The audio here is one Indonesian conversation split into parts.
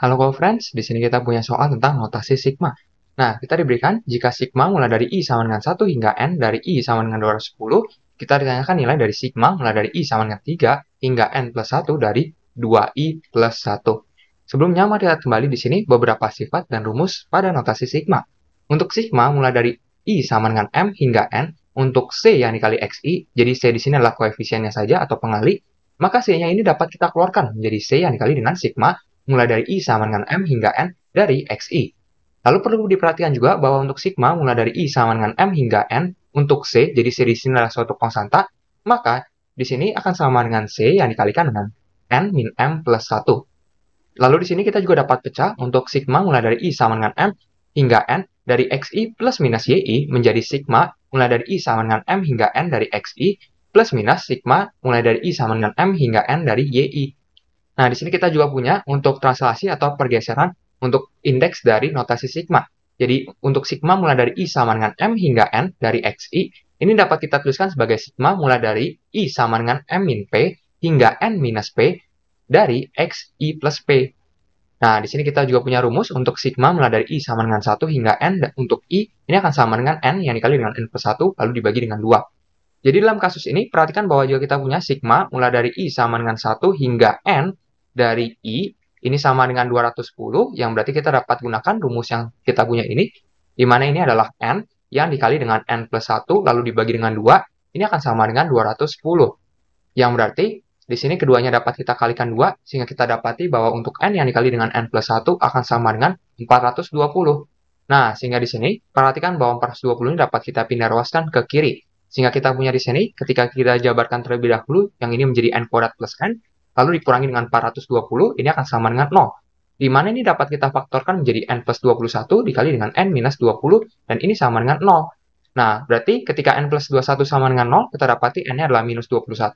Halo co-friends, di sini kita punya soal tentang notasi sigma. Nah, kita diberikan jika sigma mulai dari i sama dengan 1 hingga n dari i sama dengan 210, kita ditanyakan nilai dari sigma mulai dari i sama dengan 3 hingga n plus 1 dari 2i plus 1. Sebelumnya, mari kita kembali di sini beberapa sifat dan rumus pada notasi sigma. Untuk sigma mulai dari i sama dengan m hingga n, untuk c yang dikali xi, jadi c di sini adalah koefisiennya saja atau pengali, maka c-nya ini dapat kita keluarkan menjadi c yang dikali dengan sigma mulai dari I sama dengan M hingga N dari XI. Lalu perlu diperhatikan juga bahwa untuk sigma mulai dari I sama dengan M hingga N, untuk C, jadi C di sini adalah suatu konstanta, maka di sini akan sama dengan C yang dikalikan dengan N min M plus 1. Lalu di sini kita juga dapat pecah untuk sigma mulai dari I sama dengan M hingga N dari XI plus minus YI menjadi sigma mulai dari I sama dengan M hingga N dari XI plus minus sigma mulai dari I sama dengan M hingga N dari YI. Nah, di sini kita juga punya untuk translasi atau pergeseran untuk indeks dari notasi sigma. Jadi, untuk sigma mulai dari I sama dengan M hingga N dari XI, ini dapat kita tuliskan sebagai sigma mulai dari I sama dengan M min P hingga N minus P dari XI plus P. Nah, di sini kita juga punya rumus untuk sigma mulai dari I sama dengan 1 hingga N. Untuk I, ini akan sama dengan N yang dikali dengan N plus 1, lalu dibagi dengan 2. Jadi, dalam kasus ini, perhatikan bahwa juga kita punya sigma mulai dari I sama dengan 1 hingga N dari I ini sama dengan 210 yang berarti kita dapat gunakan rumus yang kita punya ini di mana ini adalah N yang dikali dengan N plus 1 lalu dibagi dengan 2 ini akan sama dengan 210 yang berarti di sini keduanya dapat kita kalikan 2 sehingga kita dapati bahwa untuk N yang dikali dengan N plus 1 akan sama dengan 420 nah sehingga di sini perhatikan bahwa 420 ini dapat kita pindah ruaskan ke kiri sehingga kita punya di sini ketika kita jabarkan terlebih dahulu yang ini menjadi N kuadrat plus N lalu dikurangi dengan 420, ini akan sama dengan 0. Di mana ini dapat kita faktorkan menjadi n plus 21 dikali dengan n minus 20, dan ini sama dengan 0. Nah, berarti ketika n plus 21 sama dengan 0, kita dapati n-nya adalah minus 21,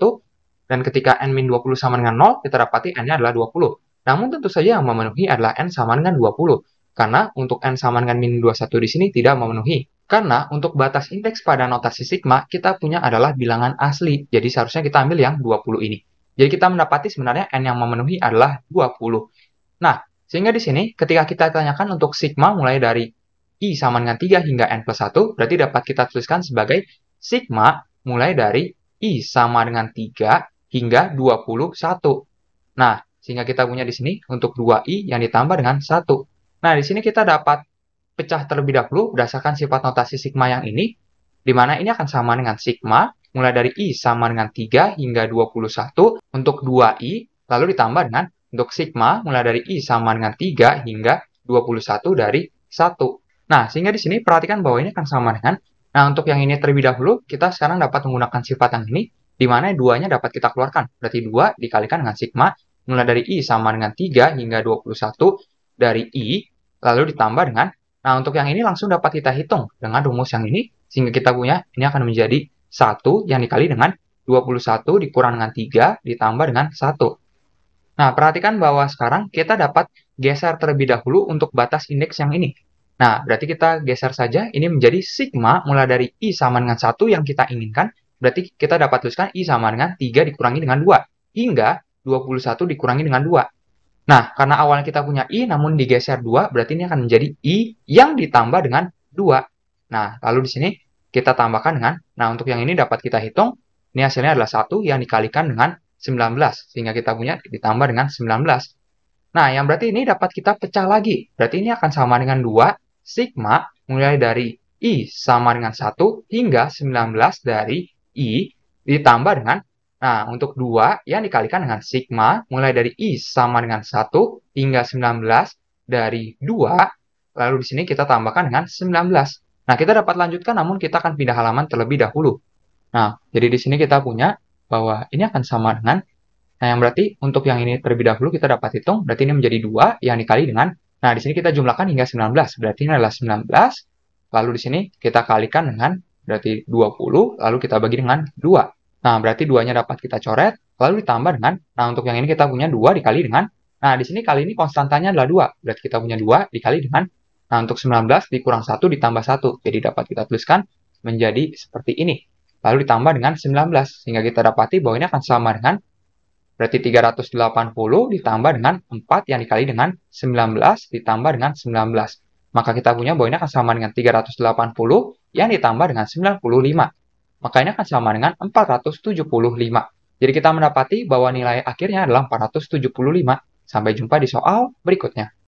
dan ketika n min 20 sama dengan 0, kita dapati n-nya adalah 20. Namun tentu saja yang memenuhi adalah n sama dengan 20, karena untuk n sama dengan min 21 di sini tidak memenuhi. Karena untuk batas indeks pada notasi sigma, kita punya adalah bilangan asli, jadi seharusnya kita ambil yang 20 ini. Jadi kita mendapati sebenarnya N yang memenuhi adalah 20. Nah, sehingga di sini ketika kita tanyakan untuk sigma mulai dari I sama dengan 3 hingga N plus 1, berarti dapat kita tuliskan sebagai sigma mulai dari I sama dengan 3 hingga 21. Nah, sehingga kita punya di sini untuk 2i yang ditambah dengan 1. Nah, di sini kita dapat pecah terlebih dahulu berdasarkan sifat notasi sigma yang ini, di mana ini akan sama dengan sigma mulai dari I sama dengan 3 hingga 21 untuk 2I, lalu ditambah dengan untuk sigma mulai dari I sama dengan 3 hingga 21 dari 1. Nah, sehingga di sini perhatikan bahwa ini akan sama dengan, nah untuk yang ini terlebih dahulu, kita sekarang dapat menggunakan sifat yang ini, di mana duanya dapat kita keluarkan. Berarti 2 dikalikan dengan sigma, mulai dari I sama dengan 3 hingga 21 dari I, lalu ditambah dengan, nah untuk yang ini langsung dapat kita hitung dengan rumus yang ini, sehingga kita punya, ini akan menjadi 1 yang dikali dengan 21 dikurang dengan 3 ditambah dengan 1. Nah, perhatikan bahwa sekarang kita dapat geser terlebih dahulu untuk batas indeks yang ini. Nah, berarti kita geser saja ini menjadi sigma mulai dari I sama dengan 1 yang kita inginkan. Berarti kita dapat tuliskan I sama dengan 3 dikurangi dengan 2. Hingga 21 dikurangi dengan 2. Nah, karena awalnya kita punya i namun digeser 2, berarti ini akan menjadi i yang ditambah dengan 2. Nah, lalu di sini kita tambahkan dengan, nah untuk yang ini dapat kita hitung, ini hasilnya adalah satu yang dikalikan dengan 19, sehingga kita punya ditambah dengan 19. Nah, yang berarti ini dapat kita pecah lagi, berarti ini akan sama dengan 2, sigma mulai dari I sama dengan 1 hingga 19 dari I ditambah dengan Nah, untuk 2 yang dikalikan dengan sigma mulai dari I sama dengan 1 hingga 19 dari 2, lalu di sini kita tambahkan dengan 19. Nah, kita dapat lanjutkan namun kita akan pindah halaman terlebih dahulu. Nah, jadi di sini kita punya bahwa ini akan sama dengan Nah, yang berarti untuk yang ini terlebih dahulu kita dapat hitung, berarti ini menjadi dua yang dikali dengan, nah di sini kita jumlahkan hingga 19, berarti ini adalah 19, lalu di sini kita kalikan dengan berarti 20, lalu kita bagi dengan 2. Nah, berarti duanya dapat kita coret, lalu ditambah dengan, nah untuk yang ini kita punya dua dikali dengan, nah di sini kali ini konstantanya adalah dua berarti kita punya dua dikali dengan Nah, untuk 19 dikurang 1 ditambah 1. Jadi dapat kita tuliskan menjadi seperti ini. Lalu ditambah dengan 19. Sehingga kita dapati bahwa ini akan sama dengan berarti 380 ditambah dengan 4 yang dikali dengan 19 ditambah dengan 19. Maka kita punya bahwa ini akan sama dengan 380 yang ditambah dengan 95. Maka ini akan sama dengan 475. Jadi kita mendapati bahwa nilai akhirnya adalah 475. Sampai jumpa di soal berikutnya.